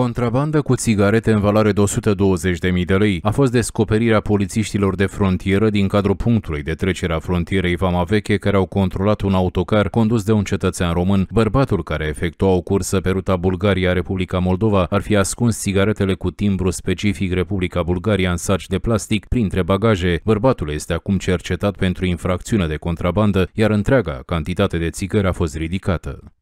Contrabandă cu țigarete în valoare de 120.000 de lei a fost descoperirea polițiștilor de frontieră din cadrul punctului de trecere a frontierei Vama Veche care au controlat un autocar condus de un cetățean român. Bărbatul care efectua o cursă pe ruta Bulgaria-Republica Moldova ar fi ascuns țigaretele cu timbru specific Republica Bulgaria în saci de plastic printre bagaje. Bărbatul este acum cercetat pentru infracțiune de contrabandă, iar întreaga cantitate de țigări a fost ridicată.